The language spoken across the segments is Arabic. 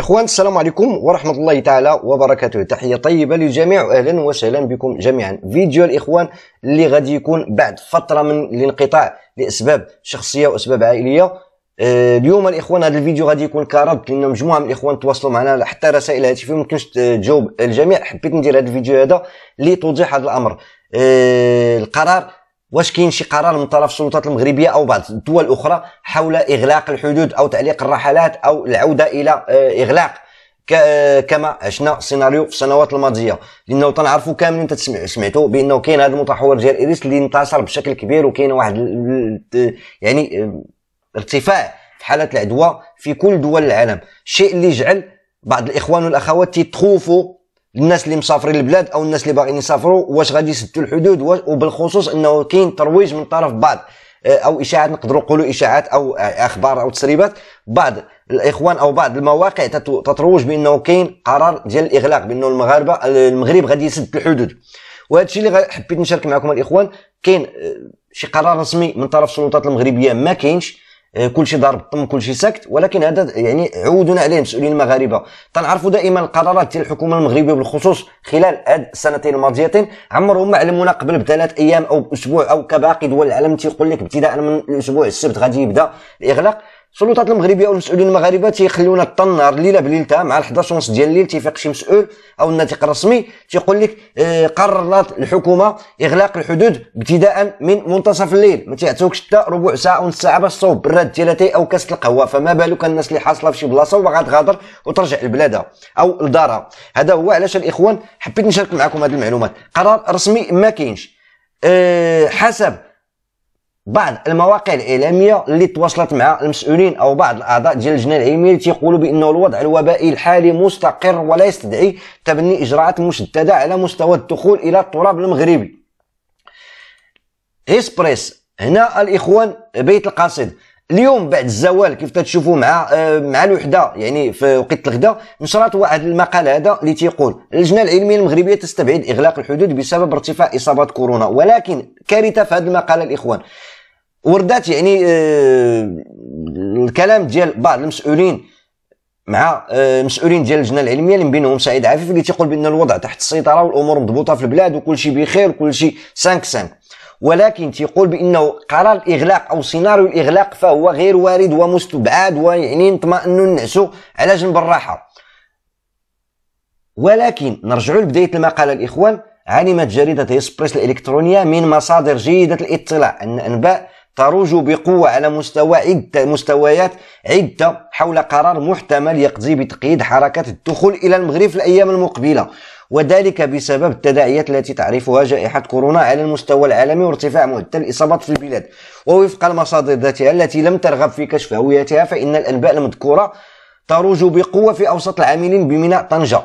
إخوان السلام عليكم ورحمة الله تعالى وبركاته تحية طيبة للجميع أهلا وسهلا بكم جميعا فيديو الإخوان اللي غادي يكون بعد فترة من الانقطاع لأسباب شخصية وأسباب عائلية آه، اليوم الإخوان هذا الفيديو غادي يكون كرد لأن مجموعة من الإخوان تواصلوا معنا حتى رسائل هاتفية ممكنش تجاوب الجميع حبيت ندير هذا الفيديو هذا لتوضيح هذا الأمر آه، القرار واش كاين شي قرار من طرف السلطات المغربيه او بعض الدول الاخرى حول اغلاق الحدود او تعليق الرحلات او العوده الى آه، اغلاق آه، كما عشنا سيناريو في السنوات الماضيه لانه تنعرفوا كاملين تسمع سمعتوا بانه كاين هذا المتحور ديال ايريس اللي انتصر بشكل كبير وكاين واحد يعني آه، ارتفاع في حالات العدوى في كل دول العالم الشيء اللي جعل بعض الاخوان والاخوات تيتخوفوا الناس اللي مسافرين البلاد او الناس اللي باغيين يسافروا واش غادي يسدوا الحدود وبالخصوص انه كاين ترويج من طرف بعض آه، او اشاعات نقدروا نقولوا اشاعات او آه، اخبار او تسريبات بعض الاخوان او بعض المواقع تتروج بانه كاين قرار ديال الاغلاق بانه المغاربه آه، المغرب غادي يسد الحدود وهذا الشيء اللي حبيت نشارك معكم الاخوان كاين شي قرار رسمي من طرف السلطات المغربيه ما كاينش آه، كل شيء ضارب الطم كل شيء ساكت ولكن هذا يعني عودنا عليه المسؤولين المغاربه تنعرفوا دائما القرارات ديال الحكومه المغربيه بالخصوص خلال هاد السنتين الماضيتين عمرهم ما علمونا قبل بثلاث ايام او اسبوع او كباقي دول العالم تيقول لك ابتداء من الاسبوع السبت غادي يبدا الاغلاق السلطات المغربيه والمسؤولين المغاربه تيخليونا الطنار الليله بليلتها مع 11 ونص ديال الليل تيفيق شي مسؤول او الناطق الرسمي تيقول لك آه، قررت الحكومه اغلاق الحدود ابتداء من منتصف الليل ما تيعطيوكش حتى ربع ساعه ونص ساعه باش تصوب براد ديال تاي او كاس القهوه فما بالك الناس اللي حاصله في شي بلاصه وغتغادر وترجع لبلادها او لدارها هذا هو علاش الاخوان حبيت نشارك معكم هذه المعلومات قرار رسمي ما كاينش آه، حسب بعض المواقع الاعلاميه اللي تواصلت مع المسؤولين او بعض الاعضاء ديال اللجنه العلميه اللي تيقولوا بانه الوضع الوبائي الحالي مستقر ولا يستدعي تبني اجراءات مشدده على مستوى الدخول الى التراب المغربي اسبريس هنا الاخوان بيت القصيد اليوم بعد الزوال كيف تتشوفوا مع آه، مع الوحده يعني في وقت الغداء نشرت واحد المقال هذا اللي تيقول اللجنه العلميه المغربيه تستبعد اغلاق الحدود بسبب ارتفاع اصابات كورونا ولكن كارثه في هذا المقال الاخوان وردات يعني آه، الكلام ديال بعض المسؤولين مع آه، مسؤولين ديال اللجنه العلميه اللي من بينهم سعيد عفيف اللي تيقول بان الوضع تحت السيطره والامور مضبوطه في البلاد وكل شيء بخير وكل شيء 5 5 ولكن تيقول بانه قرار الاغلاق او سيناريو الاغلاق فهو غير وارد ومستبعد ويعني نطمئنوا نعسوا على جنب الراحه ولكن نرجعوا لبدايه المقاله الاخوان علمت جريده اسبريس الالكترونيه من مصادر جيده الاطلاع ان انباء تروج بقوة على مستوى عدة مستويات عدة حول قرار محتمل يقضي بتقييد حركة الدخول إلى المغرب في الأيام المقبلة وذلك بسبب التداعيات التي تعرفها جائحة كورونا على المستوى العالمي وارتفاع معدل الإصابات في البلاد ووفق المصادر ذاتها التي لم ترغب في كشف هويتها فإن الأنباء المذكورة تروج بقوة في أوسط العاملين بميناء طنجة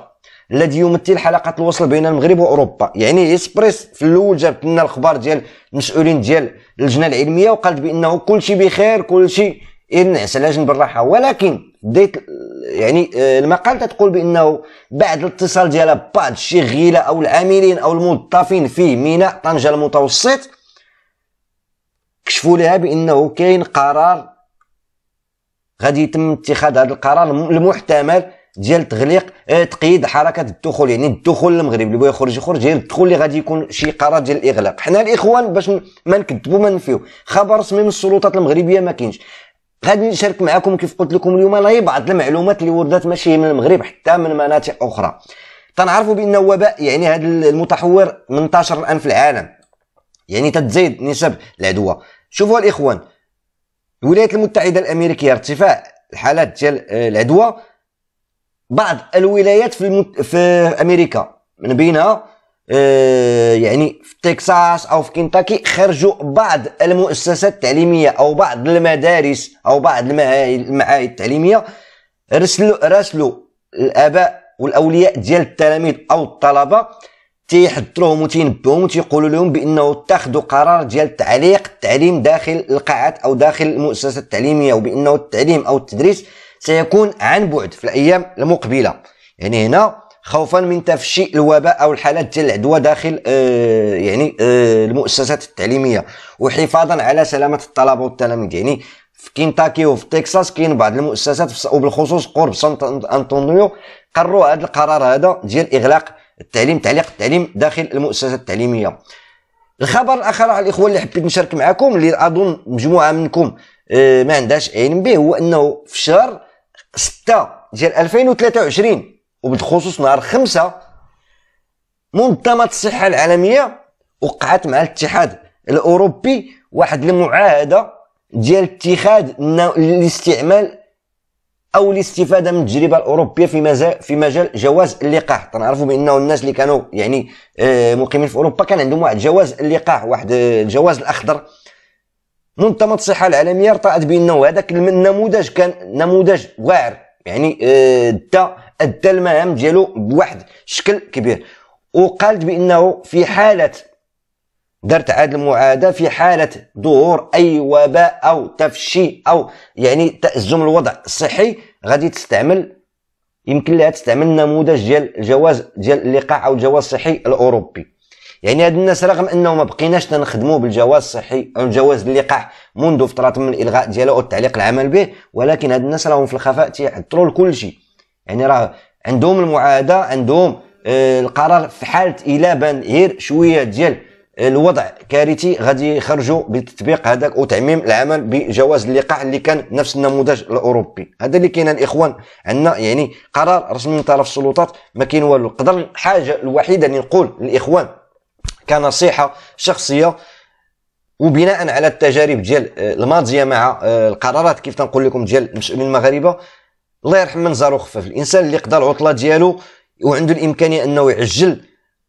الذي يمثل حلقه الوصل بين المغرب واوروبا يعني اسبريس في الاول جابت لنا الأخبار ديال المسؤولين ديال اللجنه العلميه وقالت بانه كل شيء بخير كل شيء ينعس على جنب الراحه ولكن بديت يعني آه، المقال تتقول بانه بعد الاتصال ديالها بعض الشغيله او العاملين او الموظفين في ميناء طنجه المتوسط كشفوا لها بانه كاين قرار غادي يتم اتخاذ هذا القرار المحتمل ديال تغليق آه، تقييد حركه الدخول يعني الدخول للمغرب اللي بغى يخرج يخرج ديال الدخول اللي غادي يكون شي قرار ديال الاغلاق حنا الاخوان باش ما نكذبوا ما نفيو خبر رسمي من السلطات المغربيه ما كاينش غادي نشارك معكم كيف قلت لكم اليوم انا بعض المعلومات اللي وردت ماشي من المغرب حتى من مناطق اخرى تنعرفوا بان وباء يعني هذا المتحور منتشر الان في العالم يعني تتزيد نسب العدوى شوفوا الاخوان الولايات المتحده الامريكيه ارتفاع الحالات ديال آه، العدوى بعض الولايات في المت... في امريكا من بينها آه، يعني في تكساس او في كنتاكي خرجوا بعض المؤسسات التعليميه او بعض المدارس او بعض المعاهد التعليميه رسلوا راسلوا الاباء والاولياء ديال التلاميذ او الطلبه تيحضروهم وتينبهوهم وتيقولوا لهم بانه اتخذوا قرار ديال تعليق التعليم داخل القاعات او داخل المؤسسات التعليميه وبانه التعليم او التدريس سيكون عن بعد في الأيام المقبلة يعني هنا خوفا من تفشي الوباء او الحالات ديال العدوى داخل آه يعني آه المؤسسات التعليميه وحفاظا على سلامه الطلبه والتلاميذ يعني في كنتاكي وفي تكساس كاين بعض المؤسسات وبالخصوص قرب سانت انطونيو قرروا هذا القرار هذا ديال اغلاق التعليم تعليق التعليم داخل المؤسسات التعليميه الخبر الاخر على الاخوه اللي حبيت نشارك معكم اللي اظن مجموعه منكم آه ما عندهاش علم به هو انه في شهر 6 ديال 2023 وبالخصوص نهار 5 منظمه الصحه العالميه وقعت مع الاتحاد الاوروبي واحد المعاهده ديال اتخاذ الاستعمال او الاستفاده من التجربه الاوروبيه في مجال في مجال جواز اللقاح تنعرفوا بانه الناس اللي كانوا يعني آه، مقيمين في اوروبا كان عندهم واحد جواز اللقاح واحد آه، الجواز الاخضر منظمه الصحه العالميه ارتأت بانه هذاك النموذج كان نموذج واعر يعني آه، ادى ادى المهام ديالو بواحد الشكل كبير وقالت بانه في حاله درت عاد المعادة في حالة ظهور أي وباء أو تفشي أو يعني تأزم الوضع الصحي غادي تستعمل يمكن لها تستعمل نموذج ديال الجواز ديال اللقاح أو الجواز الصحي الأوروبي يعني هاد الناس رغم انه ما بقيناش تنخدموا بالجواز الصحي او الجواز اللقاح منذ فتره من الالغاء ديالو او التعليق العمل به ولكن هاد الناس راهم في الخفاء تيعطلوا لكل شيء يعني راه عندهم المعاهده عندهم آه، القرار في حاله الا بان غير شويه ديال الوضع كارثي غادي يخرجوا بتطبيق هذاك وتعميم العمل بجواز اللقاح اللي كان نفس النموذج الاوروبي هذا اللي كاين الاخوان عندنا يعني قرار رسمي من طرف السلطات ما كاين والو قدر الحاجه الوحيده اللي نقول للاخوان كنصيحه شخصيه وبناء على التجارب ديال آه، الماضيه مع آه، القرارات كيف تنقول لكم ديال المسؤولين المغاربه الله يرحم من زارو خفف الانسان اللي قضى العطله ديالو وعنده الامكانيه انه يعجل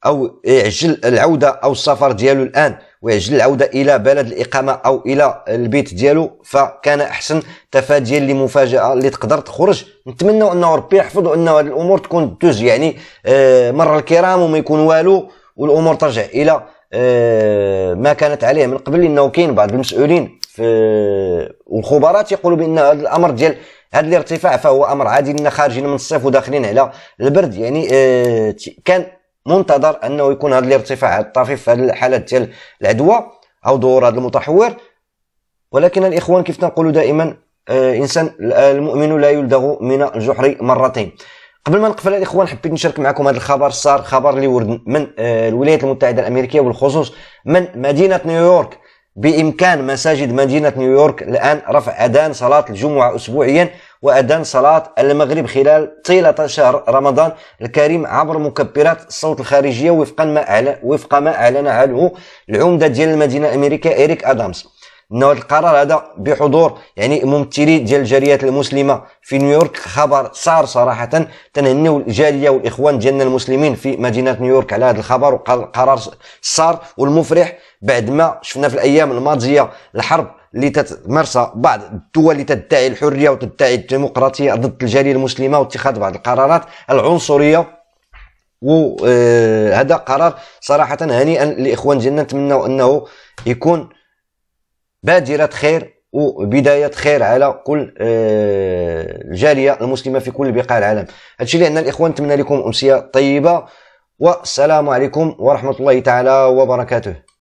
او يعجل العوده او السفر ديالو الان ويعجل العوده الى بلد الاقامه او الى البيت ديالو فكان احسن تفاديا لمفاجاه اللي تقدر تخرج نتمنى انه ربي يحفظ انه هذه الامور تكون دوز يعني آه، مره الكرام وما يكون والو والامور ترجع الى آه، ما كانت عليه من قبل لانه كاين بعض المسؤولين في والخبراء تيقولوا بان هذا الامر ديال هذا الارتفاع فهو امر عادي لنا خارجين من الصيف وداخلين على البرد يعني آه، كان منتظر انه يكون هذا الارتفاع الطفيف في هذه الحالات ديال العدوى او ظهور هذا المتحور ولكن الاخوان كيف تنقولوا دائما آه، انسان المؤمن لا يلدغ من الجحر مرتين قبل ما نقفل الاخوان حبيت نشارك معكم هذا الخبر صار خبر اللي ورد من آه، الولايات المتحده الامريكيه وبالخصوص من مدينه نيويورك بامكان مساجد مدينه نيويورك الان رفع اذان صلاه الجمعه اسبوعيا واذان صلاه المغرب خلال طيله شهر رمضان الكريم عبر مكبرات الصوت الخارجيه وفقا ما اعلن وفق ما اعلن عنه العمده ديال المدينه الامريكيه اريك ادامز انه هذا القرار هذا بحضور يعني ممثلين ديال الجاليات المسلمه في نيويورك خبر صار صراحه تنهنيو الجاليه والاخوان ديالنا المسلمين في مدينه نيويورك على هذا الخبر وقرار صار والمفرح بعد ما شفنا في الايام الماضيه الحرب اللي تتمارسها بعض الدول اللي تدعي الحريه وتدعي الديمقراطيه ضد الجاليه المسلمه واتخاذ بعض القرارات العنصريه وهذا آه، قرار صراحه هنيئا للاخوان ديالنا نتمنوا انه يكون بادرة خير وبداية خير على كل آه، الجالية المسلمة في كل بقاع العالم هادشي اللي عندنا الإخوان نتمنى لكم أمسية طيبة والسلام عليكم ورحمة الله تعالى وبركاته